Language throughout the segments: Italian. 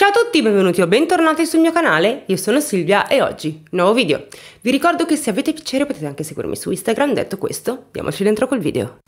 Ciao a tutti, benvenuti o bentornati sul mio canale, io sono Silvia e oggi nuovo video. Vi ricordo che se avete piacere potete anche seguirmi su Instagram, detto questo, diamoci dentro col video.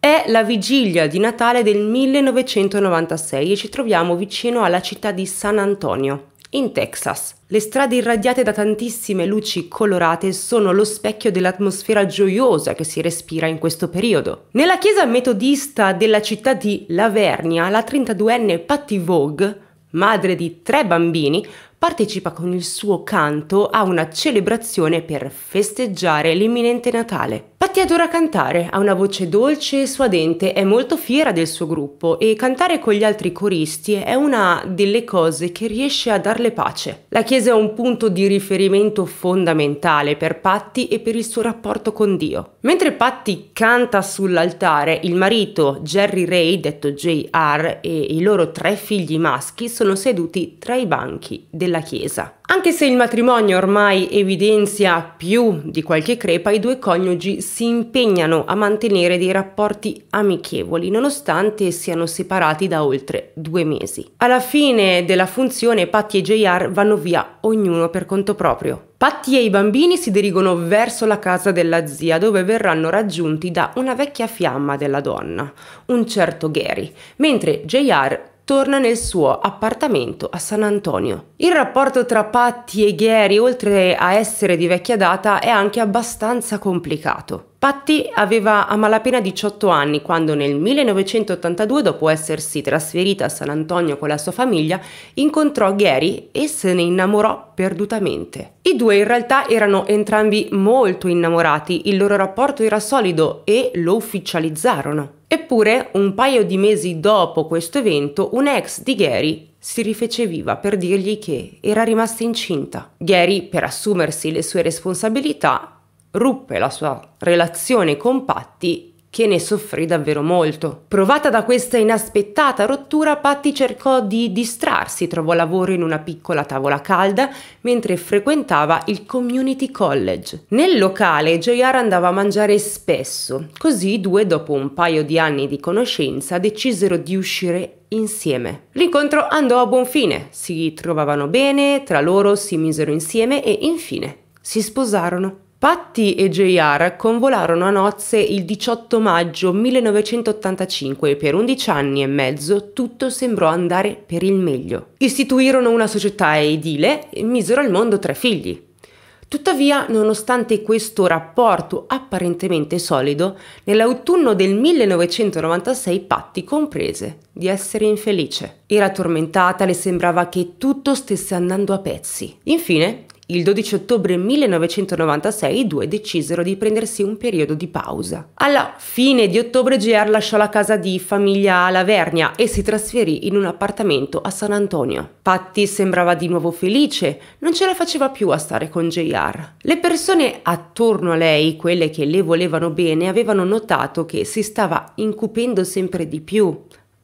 È la vigilia di Natale del 1996 e ci troviamo vicino alla città di San Antonio, in Texas, le strade irradiate da tantissime luci colorate sono lo specchio dell'atmosfera gioiosa che si respira in questo periodo. Nella chiesa metodista della città di Lavernia, la 32enne Patty Vogue, madre di tre bambini, partecipa con il suo canto a una celebrazione per festeggiare l'imminente Natale. Patti adora cantare, ha una voce dolce e suadente, è molto fiera del suo gruppo e cantare con gli altri coristi è una delle cose che riesce a darle pace. La chiesa è un punto di riferimento fondamentale per Patti e per il suo rapporto con Dio. Mentre Patti canta sull'altare, il marito Jerry Ray, detto JR, e i loro tre figli maschi sono seduti tra i banchi della chiesa. Anche se il matrimonio ormai evidenzia più di qualche crepa, i due coniugi si impegnano a mantenere dei rapporti amichevoli, nonostante siano separati da oltre due mesi. Alla fine della funzione, Patty e JR vanno via, ognuno per conto proprio. Patty e i bambini si dirigono verso la casa della zia, dove verranno raggiunti da una vecchia fiamma della donna, un certo Gary, mentre JR torna nel suo appartamento a San Antonio. Il rapporto tra Patty e Gary, oltre a essere di vecchia data, è anche abbastanza complicato. Patty aveva a malapena 18 anni quando nel 1982, dopo essersi trasferita a San Antonio con la sua famiglia, incontrò Gary e se ne innamorò perdutamente. I due in realtà erano entrambi molto innamorati, il loro rapporto era solido e lo ufficializzarono. Eppure, un paio di mesi dopo questo evento, ex di Gary si rifece viva per dirgli che era rimasta incinta. Gary, per assumersi le sue responsabilità, ruppe la sua relazione con Patti che ne soffrì davvero molto. Provata da questa inaspettata rottura, Patti cercò di distrarsi, trovò lavoro in una piccola tavola calda mentre frequentava il community college. Nel locale J.R. andava a mangiare spesso, così i due, dopo un paio di anni di conoscenza, decisero di uscire insieme. L'incontro andò a buon fine, si trovavano bene, tra loro si misero insieme e infine si sposarono. Patty e JR convolarono a nozze il 18 maggio 1985 e per 11 anni e mezzo tutto sembrò andare per il meglio. Istituirono una società edile e misero al mondo tre figli. Tuttavia, nonostante questo rapporto apparentemente solido, nell'autunno del 1996 Patty comprese di essere infelice. Era tormentata, le sembrava che tutto stesse andando a pezzi. Infine, il 12 ottobre 1996 i due decisero di prendersi un periodo di pausa. Alla fine di ottobre GR lasciò la casa di famiglia a Lavernia e si trasferì in un appartamento a San Antonio. Patti sembrava di nuovo felice, non ce la faceva più a stare con JR. Le persone attorno a lei, quelle che le volevano bene, avevano notato che si stava incupendo sempre di più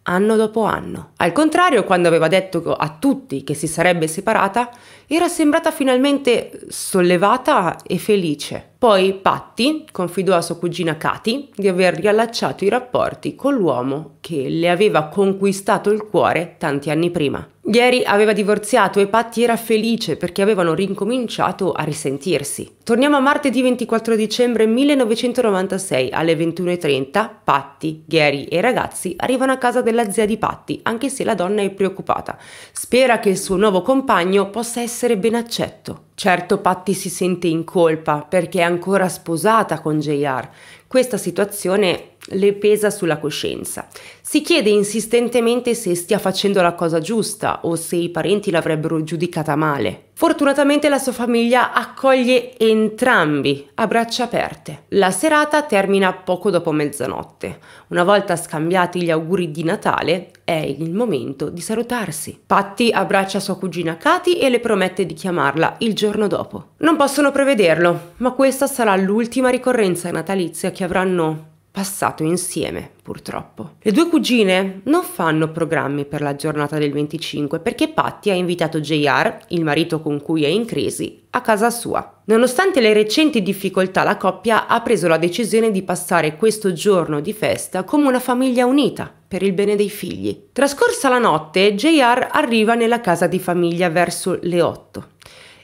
anno dopo anno. Al contrario, quando aveva detto a tutti che si sarebbe separata, era sembrata finalmente sollevata e felice. Poi Patti confidò a sua cugina Katy di aver riallacciato i rapporti con l'uomo che le aveva conquistato il cuore tanti anni prima. Gary aveva divorziato e Patti era felice perché avevano rincominciato a risentirsi. Torniamo a martedì 24 dicembre 1996 alle 21.30. Patti, Gary e i ragazzi arrivano a casa della zia di Patti, anche se la donna è preoccupata. Spera che il suo nuovo compagno possa essere ben accetto. Certo Patty si sente in colpa perché è ancora sposata con JR. Questa situazione le pesa sulla coscienza. Si chiede insistentemente se stia facendo la cosa giusta o se i parenti l'avrebbero giudicata male. Fortunatamente la sua famiglia accoglie entrambi a braccia aperte. La serata termina poco dopo mezzanotte. Una volta scambiati gli auguri di Natale, è il momento di salutarsi. Patty abbraccia sua cugina Katy e le promette di chiamarla il giorno dopo. Non possono prevederlo, ma questa sarà l'ultima ricorrenza natalizia che avranno passato insieme, purtroppo. Le due cugine non fanno programmi per la giornata del 25 perché Patty ha invitato JR, il marito con cui è in crisi, a casa sua. Nonostante le recenti difficoltà, la coppia ha preso la decisione di passare questo giorno di festa come una famiglia unita per il bene dei figli. Trascorsa la notte, JR arriva nella casa di famiglia verso le 8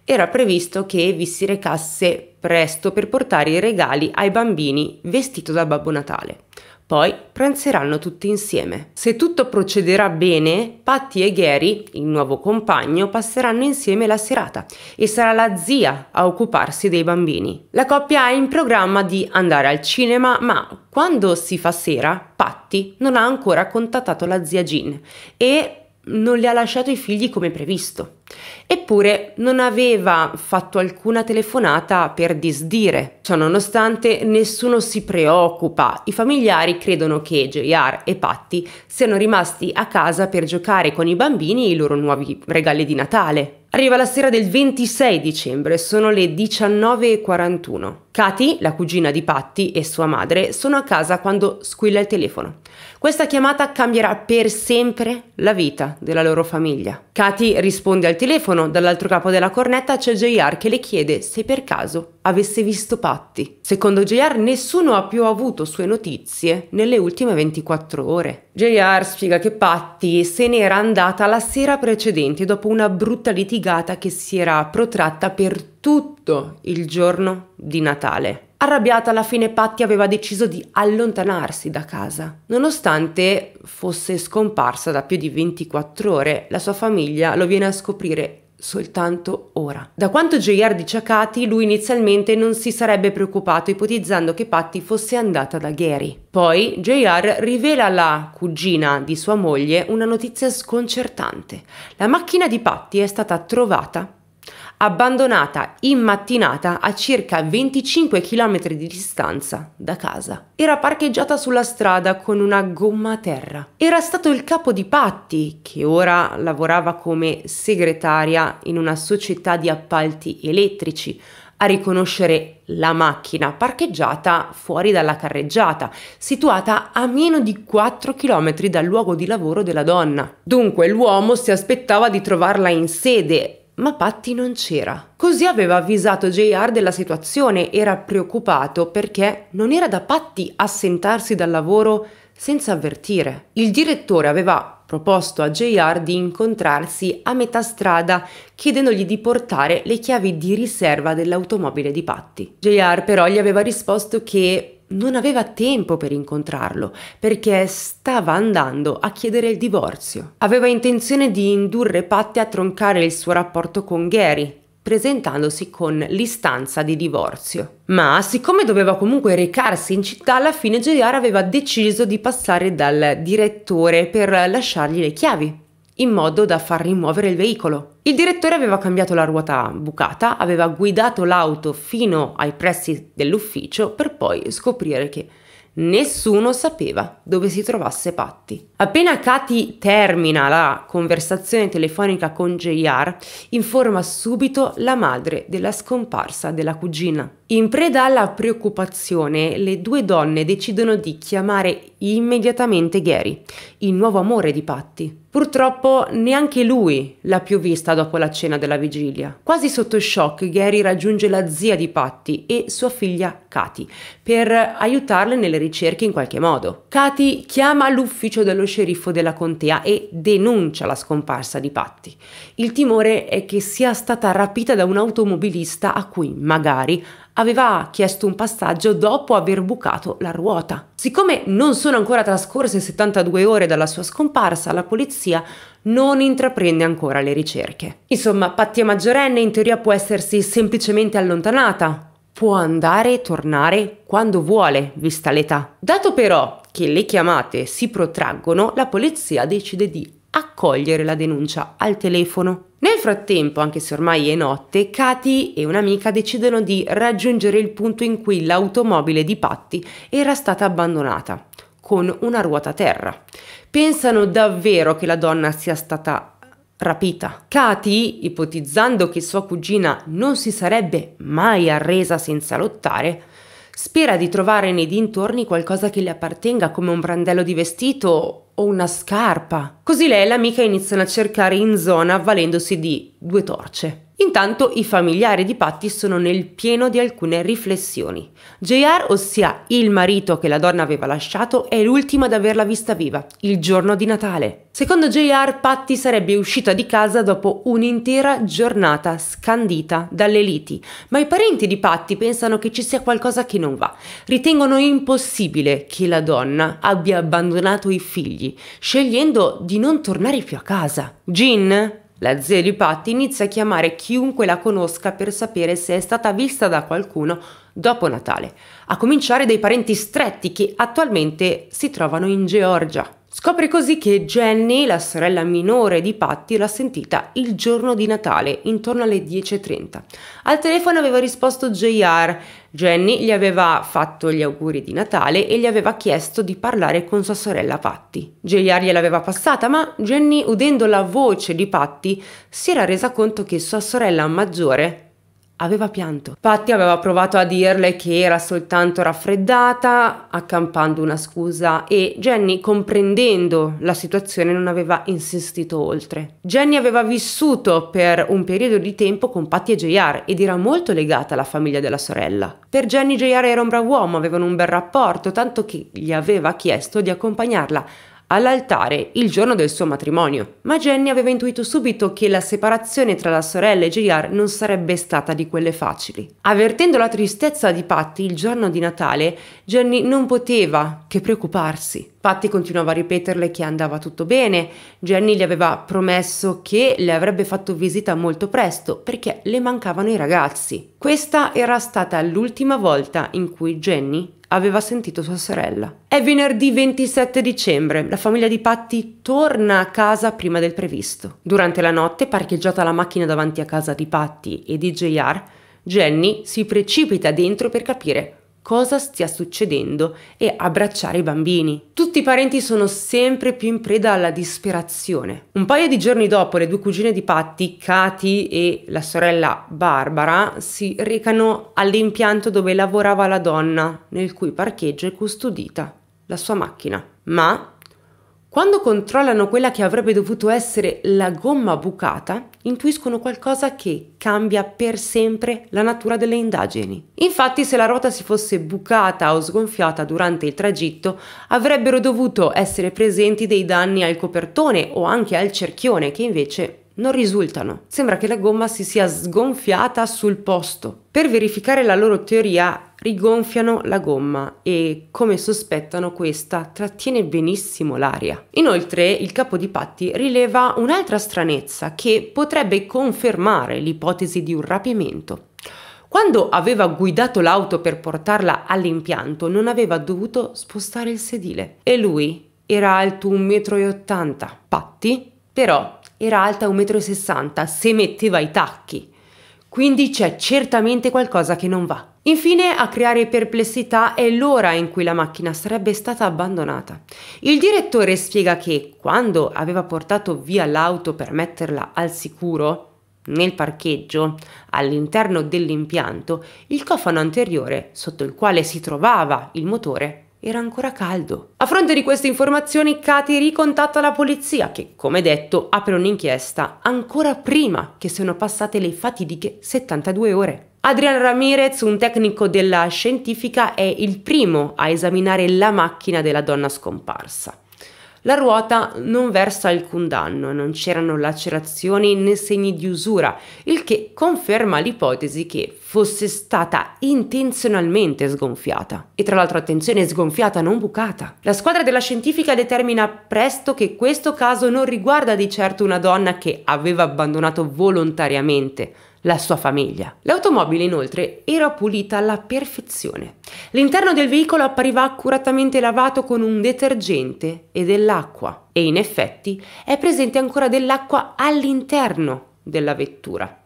era previsto che vi si recasse presto per portare i regali ai bambini vestito da Babbo Natale. Poi pranzeranno tutti insieme. Se tutto procederà bene, Patty e Gary, il nuovo compagno, passeranno insieme la serata e sarà la zia a occuparsi dei bambini. La coppia è in programma di andare al cinema, ma quando si fa sera, Patty non ha ancora contattato la zia Jean e non le ha lasciato i figli come previsto. Eppure non aveva fatto alcuna telefonata per disdire. Ciononostante nessuno si preoccupa, i familiari credono che JR e Patty siano rimasti a casa per giocare con i bambini i loro nuovi regali di Natale. Arriva la sera del 26 dicembre, sono le 19.41. Katy, la cugina di Patty e sua madre, sono a casa quando squilla il telefono. Questa chiamata cambierà per sempre la vita della loro famiglia. Katy risponde al telefono telefono, dall'altro capo della cornetta c'è JR che le chiede se per caso avesse visto Patti. Secondo JR nessuno ha più avuto sue notizie nelle ultime 24 ore. JR spiega che Patti se n'era andata la sera precedente dopo una brutta litigata che si era protratta per tutto il giorno di Natale. Arrabbiata alla fine Patti aveva deciso di allontanarsi da casa. Nonostante fosse scomparsa da più di 24 ore, la sua famiglia lo viene a scoprire soltanto ora. Da quanto JR dice a Cathy, lui inizialmente non si sarebbe preoccupato ipotizzando che Patty fosse andata da Gary. Poi JR rivela alla cugina di sua moglie una notizia sconcertante. La macchina di Patty è stata trovata abbandonata in mattinata a circa 25 km di distanza da casa. Era parcheggiata sulla strada con una gomma a terra. Era stato il capo di Patti, che ora lavorava come segretaria in una società di appalti elettrici, a riconoscere la macchina parcheggiata fuori dalla carreggiata, situata a meno di 4 km dal luogo di lavoro della donna. Dunque l'uomo si aspettava di trovarla in sede, ma Patty non c'era. Così aveva avvisato JR della situazione, era preoccupato perché non era da Patty assentarsi dal lavoro senza avvertire. Il direttore aveva proposto a JR di incontrarsi a metà strada chiedendogli di portare le chiavi di riserva dell'automobile di Patty. JR però gli aveva risposto che non aveva tempo per incontrarlo perché stava andando a chiedere il divorzio. Aveva intenzione di indurre Patti a troncare il suo rapporto con Gary, presentandosi con l'istanza di divorzio. Ma siccome doveva comunque recarsi in città, alla fine JR aveva deciso di passare dal direttore per lasciargli le chiavi in modo da far rimuovere il veicolo. Il direttore aveva cambiato la ruota bucata, aveva guidato l'auto fino ai pressi dell'ufficio per poi scoprire che Nessuno sapeva dove si trovasse Patti. Appena Katy termina la conversazione telefonica con JR, informa subito la madre della scomparsa della cugina. In preda alla preoccupazione, le due donne decidono di chiamare immediatamente Gary, il nuovo amore di Patti. Purtroppo neanche lui l'ha più vista dopo la cena della vigilia. Quasi sotto shock, Gary raggiunge la zia di Patty e sua figlia Katy per aiutarle nelle ricerche in qualche modo. Katy chiama l'ufficio dello sceriffo della contea e denuncia la scomparsa di Patty. Il timore è che sia stata rapita da un automobilista a cui magari aveva chiesto un passaggio dopo aver bucato la ruota. Siccome non sono ancora trascorse 72 ore dalla sua scomparsa, la polizia non intraprende ancora le ricerche. Insomma, Pattia maggiorenne in teoria può essersi semplicemente allontanata, può andare e tornare quando vuole, vista l'età. Dato però che le chiamate si protraggono, la polizia decide di accogliere la denuncia al telefono. Nel frattempo, anche se ormai è notte, Katy e un'amica decidono di raggiungere il punto in cui l'automobile di Patty era stata abbandonata, con una ruota a terra. Pensano davvero che la donna sia stata rapita. Katy, ipotizzando che sua cugina non si sarebbe mai arresa senza lottare, Spera di trovare nei dintorni qualcosa che le appartenga come un brandello di vestito o una scarpa. Così lei e l'amica iniziano a cercare in zona avvalendosi di due torce. Intanto i familiari di Patty sono nel pieno di alcune riflessioni. JR, ossia il marito che la donna aveva lasciato, è l'ultimo ad averla vista viva, il giorno di Natale. Secondo JR, Patty sarebbe uscita di casa dopo un'intera giornata scandita dalle liti, ma i parenti di Patty pensano che ci sia qualcosa che non va. Ritengono impossibile che la donna abbia abbandonato i figli, scegliendo di non tornare più a casa. Jean, la zia di Patty inizia a chiamare chiunque la conosca per sapere se è stata vista da qualcuno dopo Natale, a cominciare dai parenti stretti che attualmente si trovano in Georgia. Scopre così che Jenny, la sorella minore di Patty, l'ha sentita il giorno di Natale, intorno alle 10.30. Al telefono aveva risposto JR. Jenny gli aveva fatto gli auguri di Natale e gli aveva chiesto di parlare con sua sorella Patty. JR gliel'aveva passata, ma Jenny, udendo la voce di Patty, si era resa conto che sua sorella maggiore aveva pianto. Patti aveva provato a dirle che era soltanto raffreddata, accampando una scusa e Jenny, comprendendo la situazione, non aveva insistito oltre. Jenny aveva vissuto per un periodo di tempo con Patti e JR ed era molto legata alla famiglia della sorella. Per Jenny JR era un bravo uomo, avevano un bel rapporto, tanto che gli aveva chiesto di accompagnarla all'altare il giorno del suo matrimonio, ma Jenny aveva intuito subito che la separazione tra la sorella e JR non sarebbe stata di quelle facili. Avvertendo la tristezza di Patty il giorno di Natale, Jenny non poteva che preoccuparsi. Patty continuava a ripeterle che andava tutto bene, Jenny gli aveva promesso che le avrebbe fatto visita molto presto perché le mancavano i ragazzi. Questa era stata l'ultima volta in cui Jenny aveva sentito sua sorella. È venerdì 27 dicembre, la famiglia di Patty torna a casa prima del previsto. Durante la notte, parcheggiata la macchina davanti a casa di Patty e di JR, Jenny si precipita dentro per capire cosa stia succedendo e abbracciare i bambini. Tutti i parenti sono sempre più in preda alla disperazione. Un paio di giorni dopo le due cugine di Patti, Katy e la sorella Barbara, si recano all'impianto dove lavorava la donna, nel cui parcheggio è custodita la sua macchina. Ma quando controllano quella che avrebbe dovuto essere la gomma bucata, intuiscono qualcosa che cambia per sempre la natura delle indagini. Infatti, se la ruota si fosse bucata o sgonfiata durante il tragitto, avrebbero dovuto essere presenti dei danni al copertone o anche al cerchione, che invece non risultano. Sembra che la gomma si sia sgonfiata sul posto. Per verificare la loro teoria, rigonfiano la gomma e, come sospettano, questa trattiene benissimo l'aria. Inoltre, il capo di Patti rileva un'altra stranezza che potrebbe confermare l'ipotesi di un rapimento. Quando aveva guidato l'auto per portarla all'impianto, non aveva dovuto spostare il sedile e lui era alto 1,80 m. Patti, però, era alta 1,60 m, se metteva i tacchi. Quindi c'è certamente qualcosa che non va. Infine a creare perplessità è l'ora in cui la macchina sarebbe stata abbandonata. Il direttore spiega che quando aveva portato via l'auto per metterla al sicuro, nel parcheggio, all'interno dell'impianto, il cofano anteriore, sotto il quale si trovava il motore, era ancora caldo. A fronte di queste informazioni, Katy ricontatta la polizia che, come detto, apre un'inchiesta ancora prima che siano passate le fatidiche 72 ore. Adrian Ramirez, un tecnico della scientifica, è il primo a esaminare la macchina della donna scomparsa. La ruota non versa alcun danno, non c'erano lacerazioni né segni di usura, il che conferma l'ipotesi che fosse stata intenzionalmente sgonfiata. E tra l'altro attenzione, sgonfiata, non bucata. La squadra della scientifica determina presto che questo caso non riguarda di certo una donna che aveva abbandonato volontariamente la sua famiglia. L'automobile inoltre era pulita alla perfezione. L'interno del veicolo appariva accuratamente lavato con un detergente e dell'acqua e in effetti è presente ancora dell'acqua all'interno della vettura,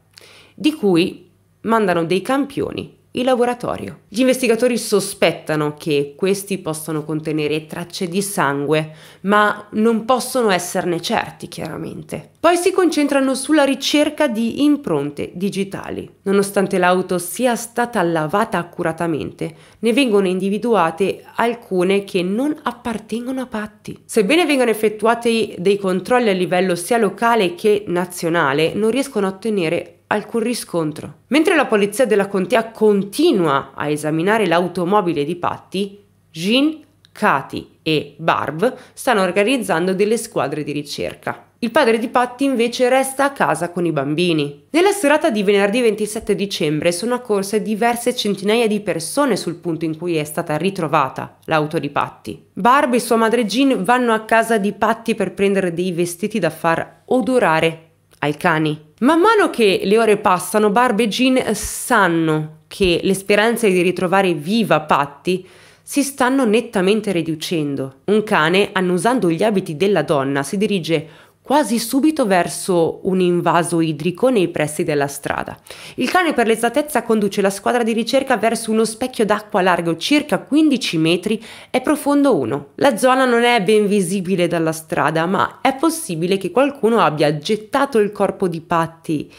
di cui mandano dei campioni il laboratorio. Gli investigatori sospettano che questi possano contenere tracce di sangue, ma non possono esserne certi, chiaramente. Poi si concentrano sulla ricerca di impronte digitali. Nonostante l'auto sia stata lavata accuratamente, ne vengono individuate alcune che non appartengono a Patti. Sebbene vengano effettuati dei controlli a livello sia locale che nazionale, non riescono a ottenere alcun riscontro. Mentre la polizia della contea continua a esaminare l'automobile di Patti, Jean, Katy e Barb stanno organizzando delle squadre di ricerca. Il padre di Patti invece resta a casa con i bambini. Nella serata di venerdì 27 dicembre sono accorse diverse centinaia di persone sul punto in cui è stata ritrovata l'auto di Patti. Barb e sua madre Jean vanno a casa di Patti per prendere dei vestiti da far odorare ai cani. Man mano che le ore passano, Barb e Jean sanno che le speranze di ritrovare viva Patty si stanno nettamente riducendo. Un cane, annusando gli abiti della donna, si dirige quasi subito verso un invaso idrico nei pressi della strada. Il cane per l'esattezza conduce la squadra di ricerca verso uno specchio d'acqua largo circa 15 metri e profondo 1. La zona non è ben visibile dalla strada, ma è possibile che qualcuno abbia gettato il corpo di Patti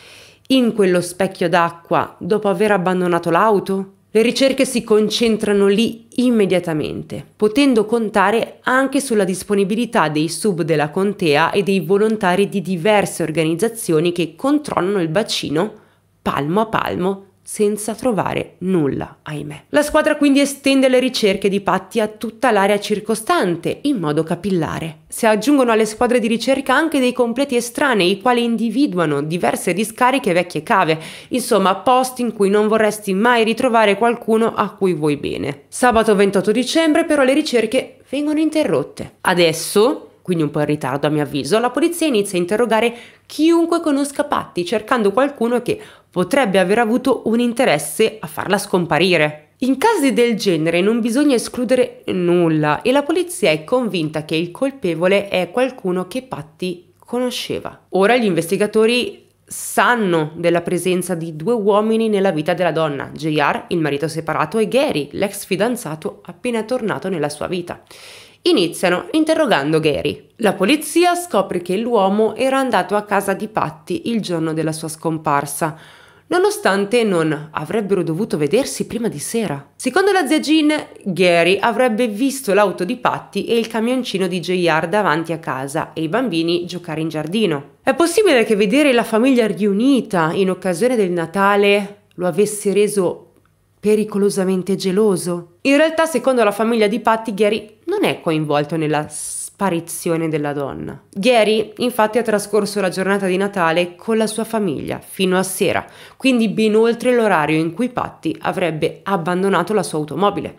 in quello specchio d'acqua dopo aver abbandonato l'auto? Le ricerche si concentrano lì immediatamente, potendo contare anche sulla disponibilità dei sub della contea e dei volontari di diverse organizzazioni che controllano il bacino palmo a palmo senza trovare nulla, ahimè. La squadra quindi estende le ricerche di Patti a tutta l'area circostante, in modo capillare. Si aggiungono alle squadre di ricerca anche dei completi estranei, i quali individuano diverse discariche e vecchie cave, insomma posti in cui non vorresti mai ritrovare qualcuno a cui vuoi bene. Sabato 28 dicembre però le ricerche vengono interrotte. Adesso quindi un po' in ritardo a mio avviso, la polizia inizia a interrogare chiunque conosca Patti cercando qualcuno che potrebbe aver avuto un interesse a farla scomparire. In casi del genere non bisogna escludere nulla e la polizia è convinta che il colpevole è qualcuno che Patti conosceva. Ora gli investigatori sanno della presenza di due uomini nella vita della donna, JR, il marito separato, e Gary, l'ex fidanzato appena tornato nella sua vita. Iniziano interrogando Gary. La polizia scopre che l'uomo era andato a casa di Patti il giorno della sua scomparsa nonostante non avrebbero dovuto vedersi prima di sera. Secondo la zia Jean, Gary avrebbe visto l'auto di Patty e il camioncino di JR davanti a casa e i bambini giocare in giardino. È possibile che vedere la famiglia riunita in occasione del Natale lo avesse reso pericolosamente geloso. In realtà, secondo la famiglia di Patty, Gary non è coinvolto nella sparizione della donna. Gary infatti ha trascorso la giornata di Natale con la sua famiglia fino a sera, quindi ben oltre l'orario in cui Patty avrebbe abbandonato la sua automobile.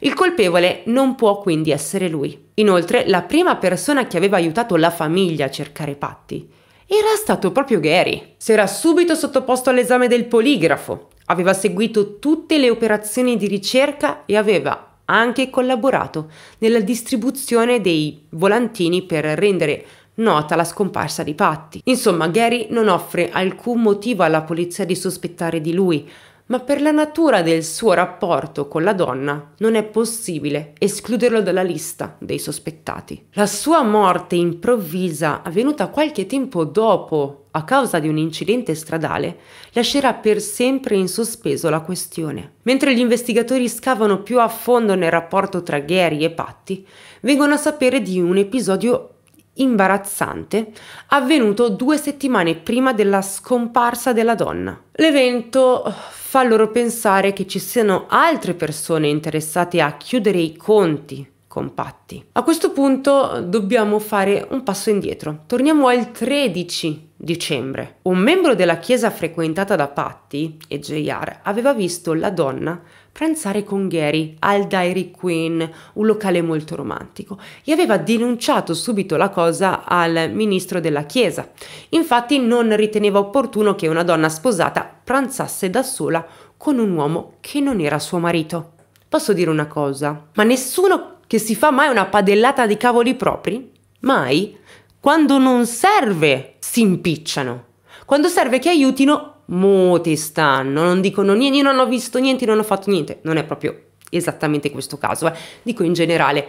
Il colpevole non può quindi essere lui. Inoltre, la prima persona che aveva aiutato la famiglia a cercare Patty era stato proprio Gary. Si era subito sottoposto all'esame del poligrafo, aveva seguito tutte le operazioni di ricerca e aveva ha anche collaborato nella distribuzione dei volantini per rendere nota la scomparsa di Patti. Insomma, Gary non offre alcun motivo alla polizia di sospettare di lui, ma per la natura del suo rapporto con la donna non è possibile escluderlo dalla lista dei sospettati. La sua morte improvvisa, avvenuta qualche tempo dopo a causa di un incidente stradale, lascerà per sempre in sospeso la questione. Mentre gli investigatori scavano più a fondo nel rapporto tra Gary e Patty, vengono a sapere di un episodio imbarazzante avvenuto due settimane prima della scomparsa della donna. L'evento fa loro pensare che ci siano altre persone interessate a chiudere i conti con compatti. A questo punto dobbiamo fare un passo indietro. Torniamo al 13 dicembre. Un membro della chiesa frequentata da Patti e JR aveva visto la donna pranzare con Gary al Dairy Queen, un locale molto romantico, e aveva denunciato subito la cosa al ministro della chiesa. Infatti non riteneva opportuno che una donna sposata pranzasse da sola con un uomo che non era suo marito. Posso dire una cosa, ma nessuno che si fa mai una padellata di cavoli propri, mai, quando non serve si impicciano. Quando serve che aiutino muti stanno, non dicono niente, io non ho visto niente, non ho fatto niente. Non è proprio esattamente questo caso, eh. dico in generale.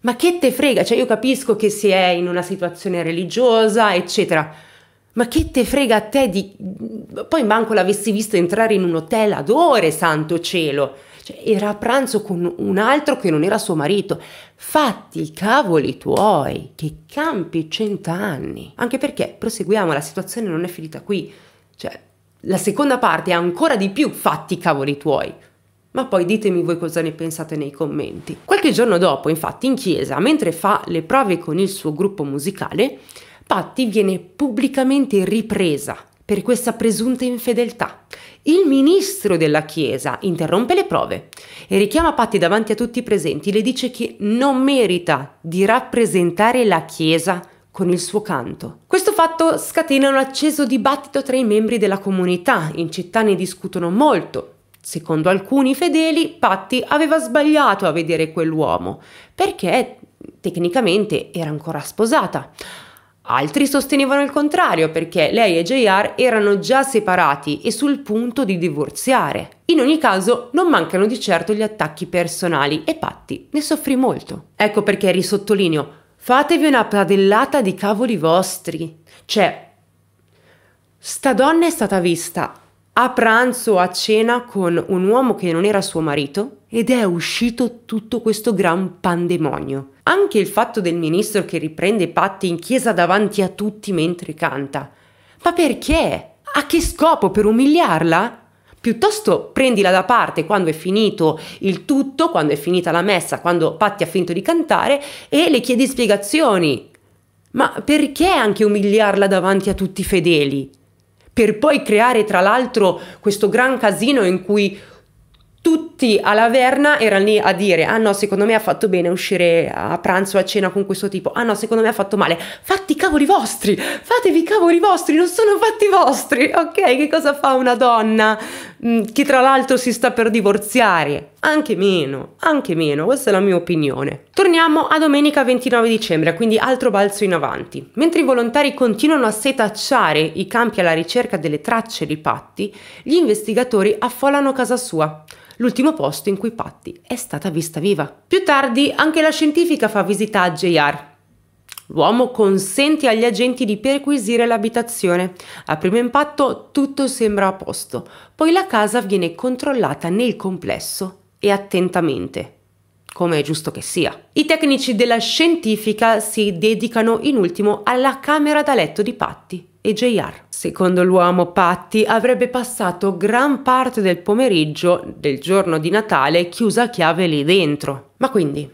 Ma che te frega? Cioè io capisco che si è in una situazione religiosa, eccetera. Ma che te frega a te di... Poi manco l'avessi visto entrare in un hotel ad ore, santo cielo. Cioè, era a pranzo con un altro che non era suo marito. Fatti i cavoli tuoi, che campi cent'anni. Anche perché, proseguiamo, la situazione non è finita qui. Cioè, la seconda parte è ancora di più fatti i cavoli tuoi. Ma poi ditemi voi cosa ne pensate nei commenti. Qualche giorno dopo, infatti, in chiesa, mentre fa le prove con il suo gruppo musicale, Patti viene pubblicamente ripresa per questa presunta infedeltà. Il ministro della chiesa interrompe le prove e richiama Patti davanti a tutti i presenti, le dice che non merita di rappresentare la chiesa con il suo canto. Questo fatto scatena un acceso dibattito tra i membri della comunità, in città ne discutono molto. Secondo alcuni fedeli, Patti aveva sbagliato a vedere quell'uomo, perché tecnicamente era ancora sposata. Altri sostenevano il contrario perché lei e JR erano già separati e sul punto di divorziare. In ogni caso non mancano di certo gli attacchi personali e Patti ne soffrì molto. Ecco perché risottolineo Fatevi una pradellata di cavoli vostri. Cioè, sta donna è stata vista a pranzo o a cena con un uomo che non era suo marito ed è uscito tutto questo gran pandemonio. Anche il fatto del ministro che riprende Patti in chiesa davanti a tutti mentre canta. Ma perché? A che scopo? Per umiliarla? Piuttosto prendila da parte quando è finito il tutto, quando è finita la messa, quando Patti ha finito di cantare e le chiedi spiegazioni. Ma perché anche umiliarla davanti a tutti i fedeli? Per poi creare tra l'altro questo gran casino in cui tutti alla Verna erano lì a dire ah no secondo me ha fatto bene uscire a pranzo o a cena con questo tipo ah no secondo me ha fatto male fatti i cavoli vostri fatevi i cavoli vostri non sono fatti vostri ok che cosa fa una donna Mm, chi tra l'altro si sta per divorziare, anche meno, anche meno, questa è la mia opinione. Torniamo a domenica 29 dicembre, quindi altro balzo in avanti. Mentre i volontari continuano a setacciare i campi alla ricerca delle tracce di Patti, gli investigatori affollano casa sua l'ultimo posto in cui Patti è stata vista viva. Più tardi anche la scientifica fa visita a JR, L'uomo consente agli agenti di perquisire l'abitazione. A primo impatto tutto sembra a posto, poi la casa viene controllata nel complesso e attentamente come è giusto che sia. I tecnici della scientifica si dedicano in ultimo alla camera da letto di Patti e JR. Secondo l'uomo, Patti avrebbe passato gran parte del pomeriggio del giorno di Natale chiusa a chiave lì dentro. Ma quindi,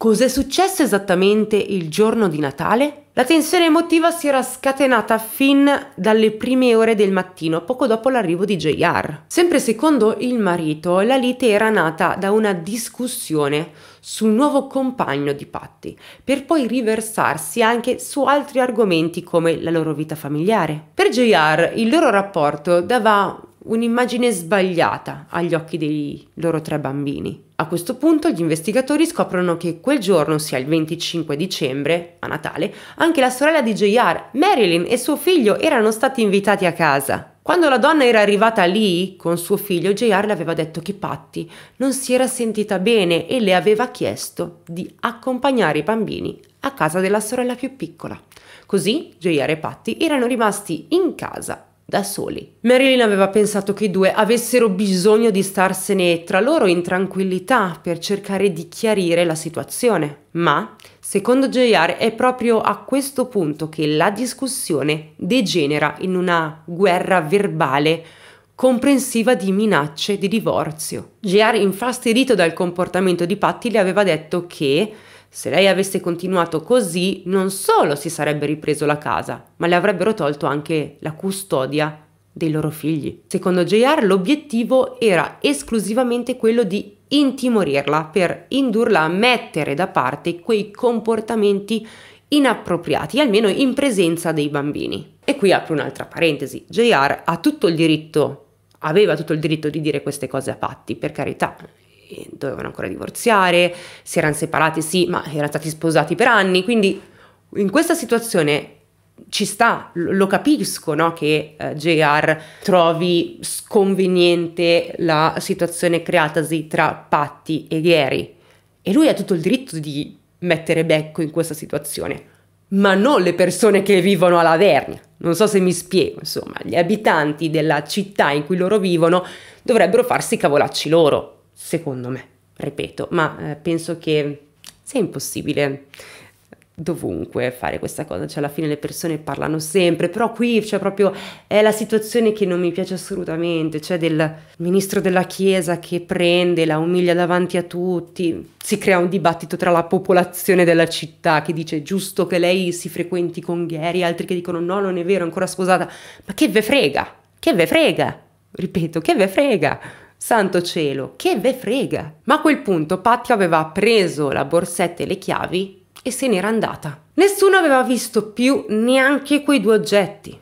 Cos'è successo esattamente il giorno di Natale? La tensione emotiva si era scatenata fin dalle prime ore del mattino, poco dopo l'arrivo di JR. Sempre secondo il marito, la lite era nata da una discussione sul nuovo compagno di Patti, per poi riversarsi anche su altri argomenti come la loro vita familiare. Per JR il loro rapporto dava un'immagine sbagliata agli occhi dei loro tre bambini. A questo punto gli investigatori scoprono che quel giorno, sia il 25 dicembre, a Natale, anche la sorella di JR, Marilyn e suo figlio erano stati invitati a casa. Quando la donna era arrivata lì con suo figlio, JR le aveva detto che Patty non si era sentita bene e le aveva chiesto di accompagnare i bambini a casa della sorella più piccola. Così JR e Patty erano rimasti in casa da soli. Marilyn aveva pensato che i due avessero bisogno di starsene tra loro in tranquillità per cercare di chiarire la situazione, ma secondo JR è proprio a questo punto che la discussione degenera in una guerra verbale comprensiva di minacce di divorzio. JR infastidito dal comportamento di Patti le aveva detto che se lei avesse continuato così, non solo si sarebbe ripreso la casa, ma le avrebbero tolto anche la custodia dei loro figli. Secondo JR l'obiettivo era esclusivamente quello di intimorirla per indurla a mettere da parte quei comportamenti inappropriati, almeno in presenza dei bambini. E qui apro un'altra parentesi, JR ha tutto il diritto, aveva tutto il diritto di dire queste cose a Patti, per carità, dovevano ancora divorziare, si erano separati sì, ma erano stati sposati per anni, quindi in questa situazione ci sta, lo capisco no? che eh, JR trovi sconveniente la situazione creatasi tra Patti e Gary e lui ha tutto il diritto di mettere becco in questa situazione, ma non le persone che vivono alla Vernia. Non so se mi spiego, insomma, gli abitanti della città in cui loro vivono dovrebbero farsi cavolacci loro, secondo me, ripeto, ma eh, penso che sia impossibile dovunque fare questa cosa, cioè alla fine le persone parlano sempre, però qui c'è cioè, proprio è la situazione che non mi piace assolutamente, cioè del ministro della Chiesa che prende, la umilia davanti a tutti, si crea un dibattito tra la popolazione della città che dice giusto che lei si frequenti con Gary, altri che dicono no, non è vero, è ancora sposata, ma che ve frega, che ve frega, ripeto, che ve frega. Santo cielo, che ve frega! Ma a quel punto Patti aveva preso la borsetta e le chiavi e se n'era andata. Nessuno aveva visto più neanche quei due oggetti.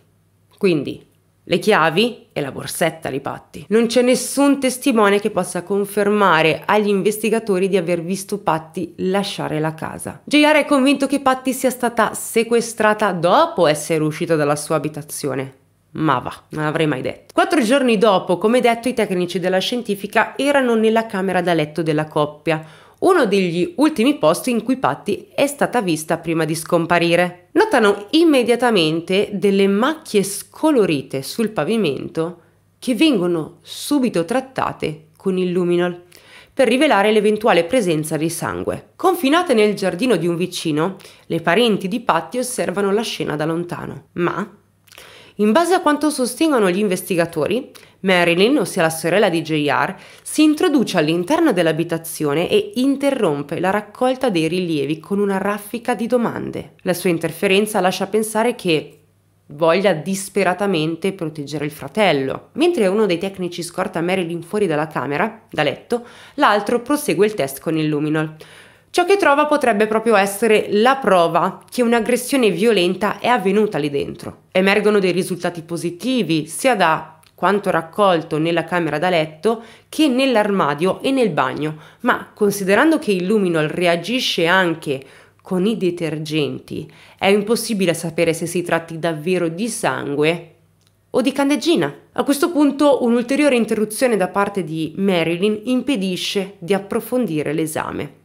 Quindi, le chiavi e la borsetta di Patti. Non c'è nessun testimone che possa confermare agli investigatori di aver visto Patti lasciare la casa. JR è convinto che Patti sia stata sequestrata dopo essere uscita dalla sua abitazione ma va, non l'avrei mai detto. Quattro giorni dopo, come detto, i tecnici della scientifica erano nella camera da letto della coppia, uno degli ultimi posti in cui Patty è stata vista prima di scomparire. Notano immediatamente delle macchie scolorite sul pavimento che vengono subito trattate con il luminol per rivelare l'eventuale presenza di sangue. Confinate nel giardino di un vicino, le parenti di Patti osservano la scena da lontano, ma in base a quanto sostengono gli investigatori, Marilyn, ossia la sorella di JR, si introduce all'interno dell'abitazione e interrompe la raccolta dei rilievi con una raffica di domande. La sua interferenza lascia pensare che voglia disperatamente proteggere il fratello. Mentre uno dei tecnici scorta Marilyn fuori dalla camera, da letto, l'altro prosegue il test con il luminol. Ciò che trova potrebbe proprio essere la prova che un'aggressione violenta è avvenuta lì dentro. Emergono dei risultati positivi sia da quanto raccolto nella camera da letto che nell'armadio e nel bagno, ma considerando che il luminol reagisce anche con i detergenti, è impossibile sapere se si tratti davvero di sangue o di candeggina. A questo punto un'ulteriore interruzione da parte di Marilyn impedisce di approfondire l'esame.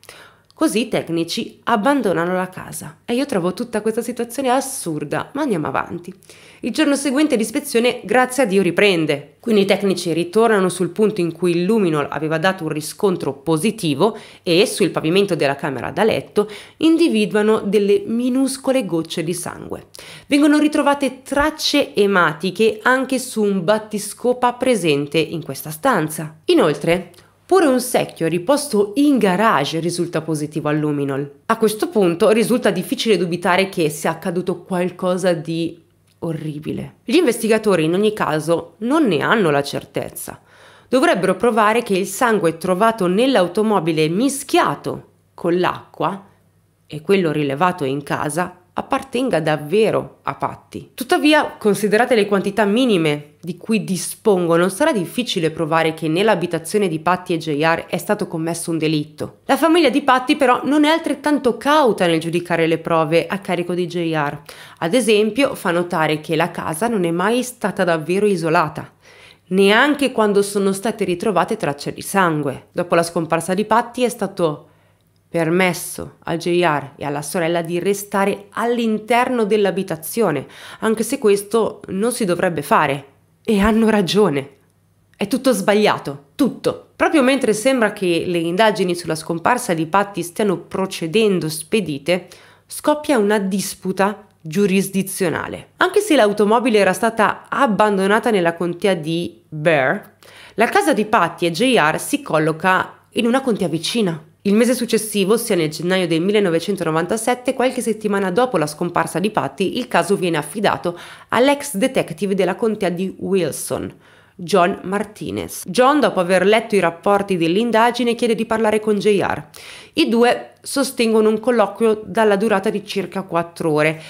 Così i tecnici abbandonano la casa e io trovo tutta questa situazione assurda, ma andiamo avanti. Il giorno seguente l'ispezione, grazie a Dio, riprende. Quindi i tecnici ritornano sul punto in cui il Luminol aveva dato un riscontro positivo e sul pavimento della camera da letto individuano delle minuscole gocce di sangue. Vengono ritrovate tracce ematiche anche su un battiscopa presente in questa stanza. Inoltre, Pure un secchio riposto in garage risulta positivo all'Uminol. A questo punto risulta difficile dubitare che sia accaduto qualcosa di orribile. Gli investigatori in ogni caso non ne hanno la certezza. Dovrebbero provare che il sangue trovato nell'automobile mischiato con l'acqua e quello rilevato in casa appartenga davvero a Patti. Tuttavia, considerate le quantità minime di cui dispongo, non sarà difficile provare che nell'abitazione di Patti e JR è stato commesso un delitto. La famiglia di Patti però non è altrettanto cauta nel giudicare le prove a carico di JR. Ad esempio, fa notare che la casa non è mai stata davvero isolata neanche quando sono state ritrovate tracce di sangue. Dopo la scomparsa di Patti è stato permesso a JR e alla sorella di restare all'interno dell'abitazione, anche se questo non si dovrebbe fare. E hanno ragione. È tutto sbagliato, tutto. Proprio mentre sembra che le indagini sulla scomparsa di Patti stiano procedendo spedite, scoppia una disputa giurisdizionale. Anche se l'automobile era stata abbandonata nella contea di Bear, la casa di Patti e JR si colloca in una contea vicina. Il mese successivo, ossia nel gennaio del 1997, qualche settimana dopo la scomparsa di Patty, il caso viene affidato all'ex detective della contea di Wilson, John Martinez. John, dopo aver letto i rapporti dell'indagine, chiede di parlare con JR. I due sostengono un colloquio dalla durata di circa 4 ore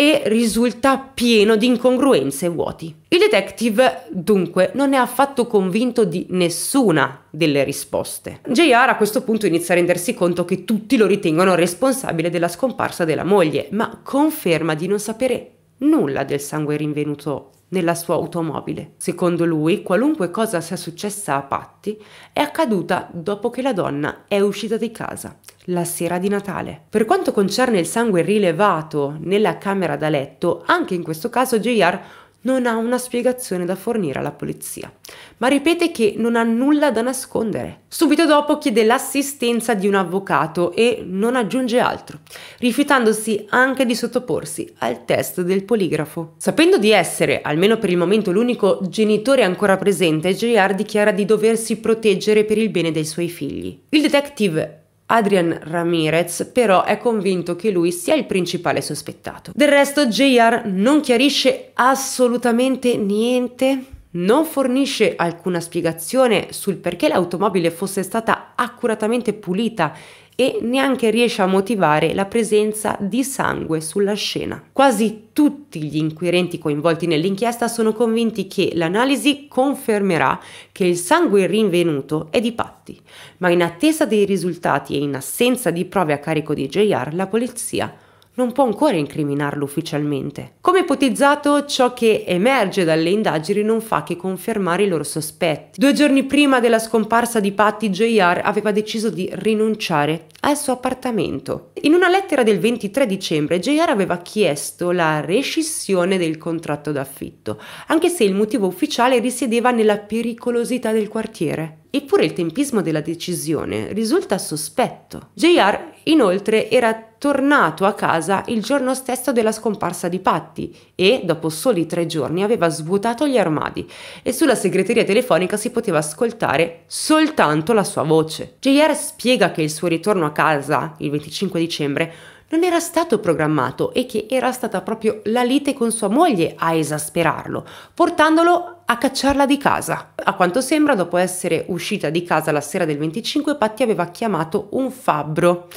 e risulta pieno di incongruenze e vuoti. Il detective dunque non è affatto convinto di nessuna delle risposte. JR a questo punto inizia a rendersi conto che tutti lo ritengono responsabile della scomparsa della moglie, ma conferma di non sapere nulla del sangue rinvenuto nella sua automobile. Secondo lui, qualunque cosa sia successa a Patti è accaduta dopo che la donna è uscita di casa, la sera di Natale. Per quanto concerne il sangue rilevato nella camera da letto, anche in questo caso JR non ha una spiegazione da fornire alla polizia, ma ripete che non ha nulla da nascondere. Subito dopo chiede l'assistenza di un avvocato e non aggiunge altro, rifiutandosi anche di sottoporsi al test del poligrafo. Sapendo di essere, almeno per il momento, l'unico genitore ancora presente, JR dichiara di doversi proteggere per il bene dei suoi figli. Il detective Adrian Ramirez però è convinto che lui sia il principale sospettato. Del resto JR non chiarisce assolutamente niente, non fornisce alcuna spiegazione sul perché l'automobile fosse stata accuratamente pulita e neanche riesce a motivare la presenza di sangue sulla scena. Quasi tutti gli inquirenti coinvolti nell'inchiesta sono convinti che l'analisi confermerà che il sangue rinvenuto è di Patti, ma in attesa dei risultati e in assenza di prove a carico di JR la polizia non può ancora incriminarlo ufficialmente. Come ipotizzato, ciò che emerge dalle indagini non fa che confermare i loro sospetti. Due giorni prima della scomparsa di Patty, JR aveva deciso di rinunciare al suo appartamento. In una lettera del 23 dicembre, JR aveva chiesto la rescissione del contratto d'affitto, anche se il motivo ufficiale risiedeva nella pericolosità del quartiere. Eppure il tempismo della decisione risulta sospetto. JR inoltre era tornato a casa il giorno stesso della scomparsa di Patti e, dopo soli tre giorni, aveva svuotato gli armadi e sulla segreteria telefonica si poteva ascoltare soltanto la sua voce. JR spiega che il suo ritorno a casa, il 25 dicembre, non era stato programmato e che era stata proprio la lite con sua moglie a esasperarlo, portandolo a cacciarla di casa. A quanto sembra, dopo essere uscita di casa la sera del 25, Patti aveva chiamato un fabbro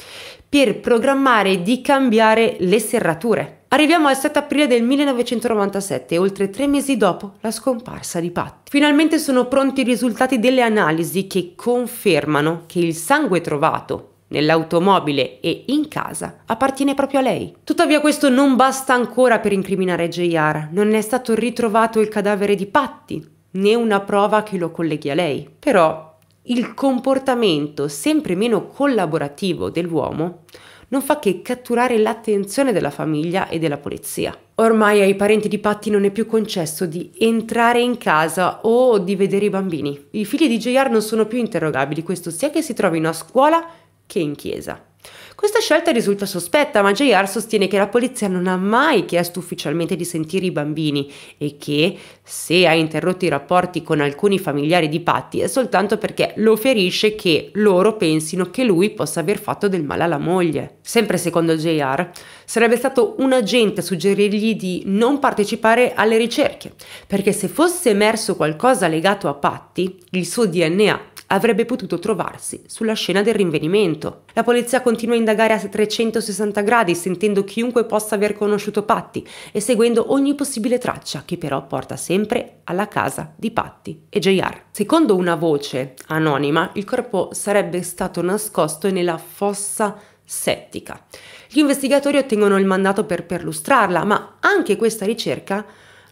per programmare di cambiare le serrature. Arriviamo al 7 aprile del 1997, oltre tre mesi dopo la scomparsa di Patti. Finalmente sono pronti i risultati delle analisi che confermano che il sangue trovato nell'automobile e in casa appartiene proprio a lei. Tuttavia questo non basta ancora per incriminare J.R. non è stato ritrovato il cadavere di Patty, né una prova che lo colleghi a lei. Però il comportamento sempre meno collaborativo dell'uomo non fa che catturare l'attenzione della famiglia e della polizia. Ormai ai parenti di Patty non è più concesso di entrare in casa o di vedere i bambini. I figli di JR non sono più interrogabili, questo sia che si trovino a scuola che in chiesa. Questa scelta risulta sospetta, ma JR sostiene che la polizia non ha mai chiesto ufficialmente di sentire i bambini e che, se ha interrotto i rapporti con alcuni familiari di Patti, è soltanto perché lo ferisce che loro pensino che lui possa aver fatto del male alla moglie. Sempre secondo JR, sarebbe stato un agente a suggerirgli di non partecipare alle ricerche, perché se fosse emerso qualcosa legato a Patti, il suo DNA avrebbe potuto trovarsi sulla scena del rinvenimento. La polizia continua a indagare a 360 gradi, sentendo chiunque possa aver conosciuto Patti e seguendo ogni possibile traccia che però porta sempre alla casa di Patti e JR. Secondo una voce anonima, il corpo sarebbe stato nascosto nella fossa settica. Gli investigatori ottengono il mandato per perlustrarla, ma anche questa ricerca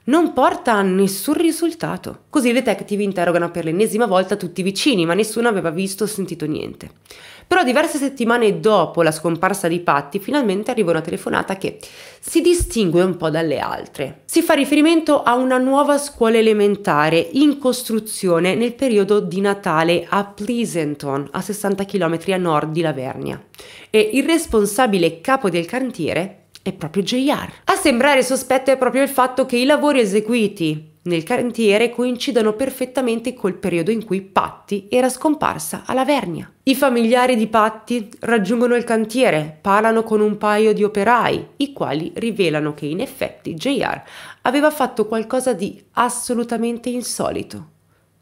non porta a nessun risultato. Così i detective interrogano per l'ennesima volta tutti i vicini, ma nessuno aveva visto o sentito niente. Però diverse settimane dopo la scomparsa di Patti, finalmente arriva una telefonata che si distingue un po' dalle altre. Si fa riferimento a una nuova scuola elementare in costruzione nel periodo di Natale a Pleasanton, a 60 km a nord di Lavernia. E il responsabile capo del cantiere è proprio JR. A sembrare sospetto è proprio il fatto che i lavori eseguiti nel cantiere coincidano perfettamente col periodo in cui Patty era scomparsa a Lavernia. I familiari di Patty raggiungono il cantiere, parlano con un paio di operai, i quali rivelano che in effetti JR aveva fatto qualcosa di assolutamente insolito,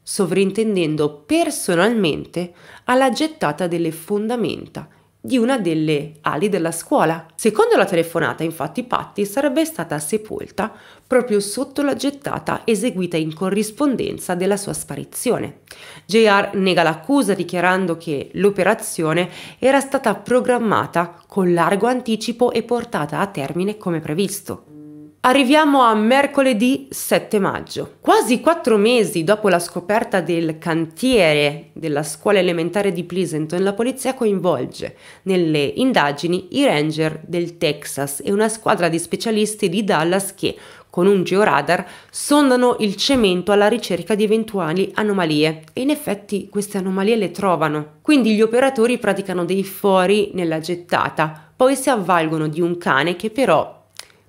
sovrintendendo personalmente alla gettata delle fondamenta di una delle ali della scuola. Secondo la telefonata, infatti, Patty sarebbe stata sepolta proprio sotto la gettata eseguita in corrispondenza della sua sparizione. JR nega l'accusa dichiarando che l'operazione era stata programmata con largo anticipo e portata a termine come previsto. Arriviamo a mercoledì 7 maggio. Quasi quattro mesi dopo la scoperta del cantiere della scuola elementare di Pleasanton, la polizia coinvolge nelle indagini i ranger del Texas e una squadra di specialisti di Dallas che, con un georadar, sondano il cemento alla ricerca di eventuali anomalie e in effetti queste anomalie le trovano. Quindi gli operatori praticano dei fori nella gettata, poi si avvalgono di un cane che però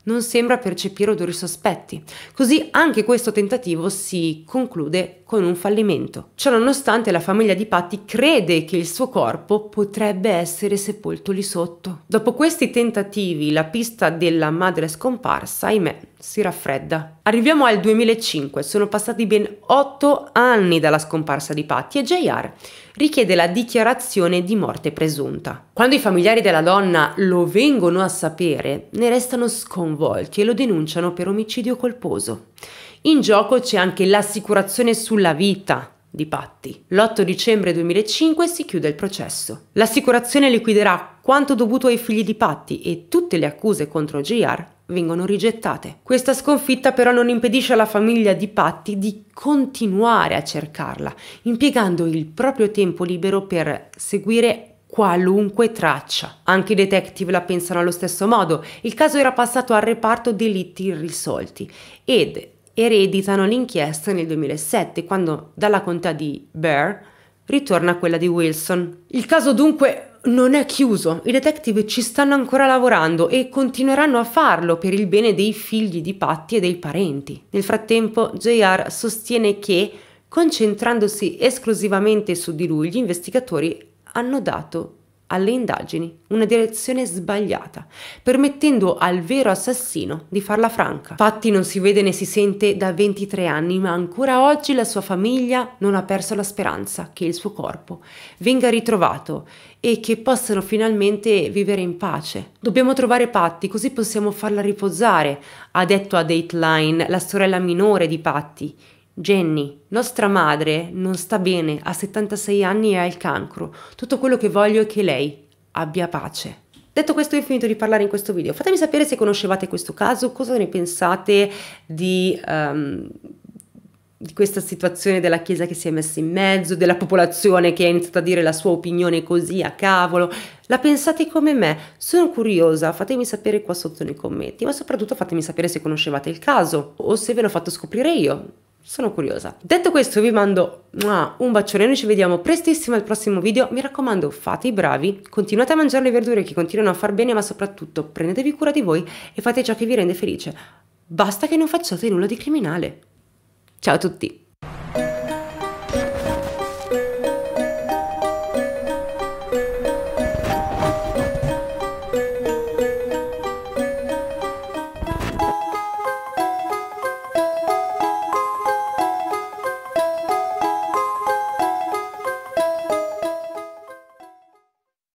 non sembra percepire odori sospetti. Così anche questo tentativo si conclude con un fallimento. Ciononostante la famiglia di Patty crede che il suo corpo potrebbe essere sepolto lì sotto. Dopo questi tentativi la pista della madre scomparsa, ahimè, si raffredda. Arriviamo al 2005, sono passati ben 8 anni dalla scomparsa di Patty e JR richiede la dichiarazione di morte presunta. Quando i familiari della donna lo vengono a sapere, ne restano sconvolti e lo denunciano per omicidio colposo. In gioco c'è anche l'assicurazione sulla vita, di Patti. L'8 dicembre 2005 si chiude il processo. L'assicurazione liquiderà quanto dovuto ai figli di Patti e tutte le accuse contro JR vengono rigettate. Questa sconfitta però non impedisce alla famiglia di Patti di continuare a cercarla, impiegando il proprio tempo libero per seguire qualunque traccia. Anche i detective la pensano allo stesso modo. Il caso era passato al reparto delitti irrisolti ed ereditano l'inchiesta nel 2007, quando dalla contea di Bear ritorna quella di Wilson. Il caso dunque non è chiuso, i detective ci stanno ancora lavorando e continueranno a farlo per il bene dei figli di Patty e dei parenti. Nel frattempo JR sostiene che, concentrandosi esclusivamente su di lui, gli investigatori hanno dato alle indagini una direzione sbagliata, permettendo al vero assassino di farla franca. Fatti non si vede né si sente da 23 anni, ma ancora oggi la sua famiglia non ha perso la speranza che il suo corpo venga ritrovato e che possano finalmente vivere in pace. Dobbiamo trovare Patti così possiamo farla riposare, ha detto a Dateline la sorella minore di Patti, Jenny, nostra madre, non sta bene, ha 76 anni e ha il cancro. Tutto quello che voglio è che lei abbia pace. Detto questo ho finito di parlare in questo video, fatemi sapere se conoscevate questo caso, cosa ne pensate di, um, di, questa situazione della Chiesa che si è messa in mezzo, della popolazione che ha iniziato a dire la sua opinione così a cavolo, la pensate come me? Sono curiosa, fatemi sapere qua sotto nei commenti, ma soprattutto fatemi sapere se conoscevate il caso o se ve l'ho fatto scoprire io sono curiosa. Detto questo vi mando un bacione, noi ci vediamo prestissimo al prossimo video, mi raccomando fate i bravi, continuate a mangiare le verdure che continuano a far bene ma soprattutto prendetevi cura di voi e fate ciò che vi rende felice, basta che non facciate nulla di criminale. Ciao a tutti!